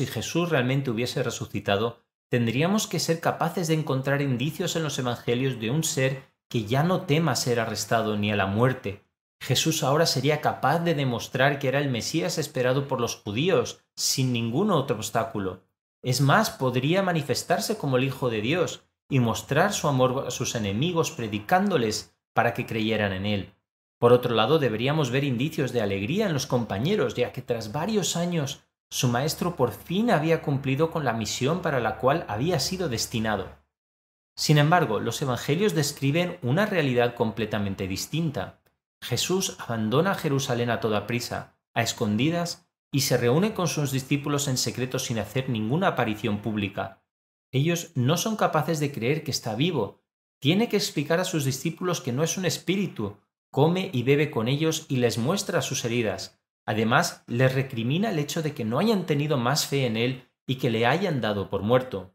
si Jesús realmente hubiese resucitado, tendríamos que ser capaces de encontrar indicios en los evangelios de un ser que ya no tema ser arrestado ni a la muerte. Jesús ahora sería capaz de demostrar que era el Mesías esperado por los judíos, sin ningún otro obstáculo. Es más, podría manifestarse como el Hijo de Dios y mostrar su amor a sus enemigos predicándoles para que creyeran en él. Por otro lado, deberíamos ver indicios de alegría en los compañeros, ya que tras varios años su maestro por fin había cumplido con la misión para la cual había sido destinado. Sin embargo, los evangelios describen una realidad completamente distinta. Jesús abandona Jerusalén a toda prisa, a escondidas, y se reúne con sus discípulos en secreto sin hacer ninguna aparición pública. Ellos no son capaces de creer que está vivo. Tiene que explicar a sus discípulos que no es un espíritu. Come y bebe con ellos y les muestra sus heridas. Además, le recrimina el hecho de que no hayan tenido más fe en él y que le hayan dado por muerto.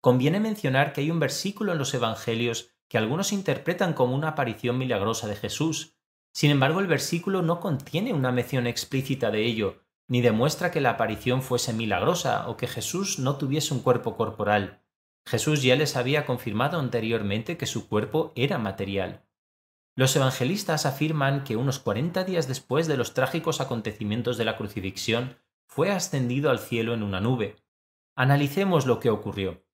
Conviene mencionar que hay un versículo en los Evangelios que algunos interpretan como una aparición milagrosa de Jesús. Sin embargo, el versículo no contiene una mención explícita de ello, ni demuestra que la aparición fuese milagrosa o que Jesús no tuviese un cuerpo corporal. Jesús ya les había confirmado anteriormente que su cuerpo era material. Los evangelistas afirman que unos 40 días después de los trágicos acontecimientos de la crucifixión, fue ascendido al cielo en una nube. Analicemos lo que ocurrió.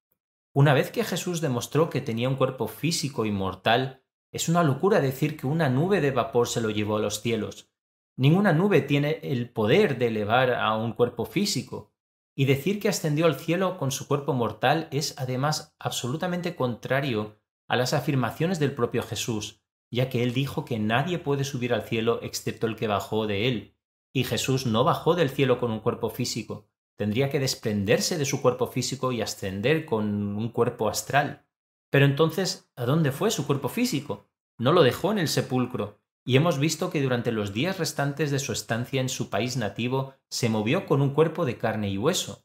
Una vez que Jesús demostró que tenía un cuerpo físico y mortal, es una locura decir que una nube de vapor se lo llevó a los cielos. Ninguna nube tiene el poder de elevar a un cuerpo físico. Y decir que ascendió al cielo con su cuerpo mortal es además absolutamente contrario a las afirmaciones del propio Jesús, ya que él dijo que nadie puede subir al cielo excepto el que bajó de él. Y Jesús no bajó del cielo con un cuerpo físico, tendría que desprenderse de su cuerpo físico y ascender con un cuerpo astral. Pero entonces, ¿a dónde fue su cuerpo físico? No lo dejó en el sepulcro, y hemos visto que durante los días restantes de su estancia en su país nativo se movió con un cuerpo de carne y hueso.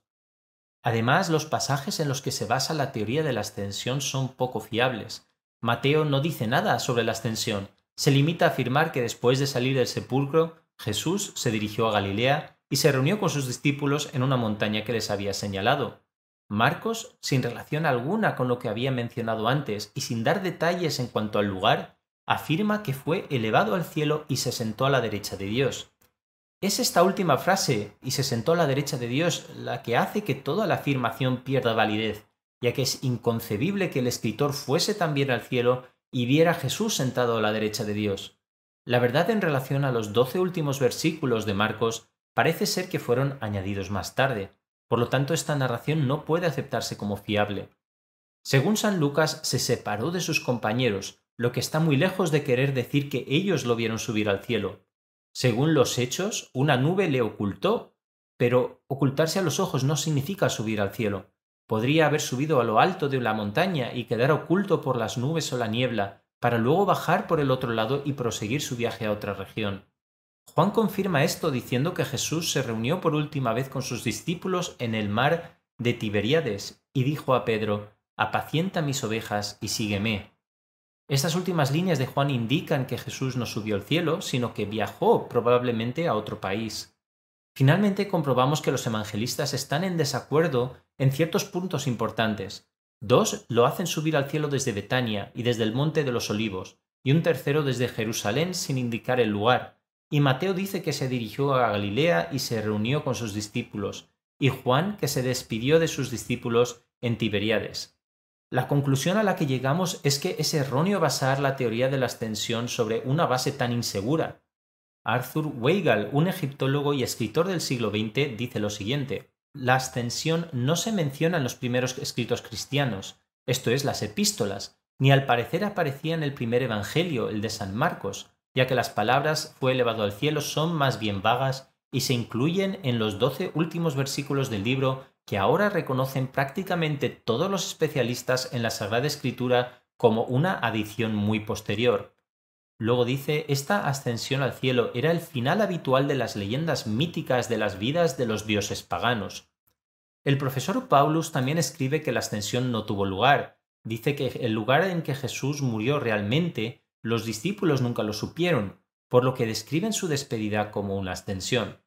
Además, los pasajes en los que se basa la teoría de la ascensión son poco fiables, Mateo no dice nada sobre la ascensión, se limita a afirmar que después de salir del sepulcro, Jesús se dirigió a Galilea y se reunió con sus discípulos en una montaña que les había señalado. Marcos, sin relación alguna con lo que había mencionado antes y sin dar detalles en cuanto al lugar, afirma que fue elevado al cielo y se sentó a la derecha de Dios. Es esta última frase, y se sentó a la derecha de Dios, la que hace que toda la afirmación pierda validez, ya que es inconcebible que el escritor fuese también al cielo y viera a Jesús sentado a la derecha de Dios. La verdad en relación a los doce últimos versículos de Marcos parece ser que fueron añadidos más tarde, por lo tanto esta narración no puede aceptarse como fiable. Según San Lucas, se separó de sus compañeros, lo que está muy lejos de querer decir que ellos lo vieron subir al cielo. Según los hechos, una nube le ocultó, pero ocultarse a los ojos no significa subir al cielo. Podría haber subido a lo alto de la montaña y quedar oculto por las nubes o la niebla, para luego bajar por el otro lado y proseguir su viaje a otra región. Juan confirma esto diciendo que Jesús se reunió por última vez con sus discípulos en el mar de Tiberíades y dijo a Pedro, Apacienta mis ovejas y sígueme. Estas últimas líneas de Juan indican que Jesús no subió al cielo, sino que viajó probablemente a otro país. Finalmente comprobamos que los evangelistas están en desacuerdo en ciertos puntos importantes. Dos lo hacen subir al cielo desde Betania y desde el Monte de los Olivos, y un tercero desde Jerusalén sin indicar el lugar. Y Mateo dice que se dirigió a Galilea y se reunió con sus discípulos, y Juan que se despidió de sus discípulos en Tiberíades. La conclusión a la que llegamos es que es erróneo basar la teoría de la ascensión sobre una base tan insegura, Arthur Weigall, un egiptólogo y escritor del siglo XX, dice lo siguiente. La ascensión no se menciona en los primeros escritos cristianos, esto es, las epístolas, ni al parecer aparecía en el primer Evangelio, el de San Marcos, ya que las palabras fue elevado al cielo son más bien vagas y se incluyen en los doce últimos versículos del libro que ahora reconocen prácticamente todos los especialistas en la Sagrada Escritura como una adición muy posterior. Luego dice, esta ascensión al cielo era el final habitual de las leyendas míticas de las vidas de los dioses paganos. El profesor Paulus también escribe que la ascensión no tuvo lugar. Dice que el lugar en que Jesús murió realmente, los discípulos nunca lo supieron, por lo que describen su despedida como una ascensión.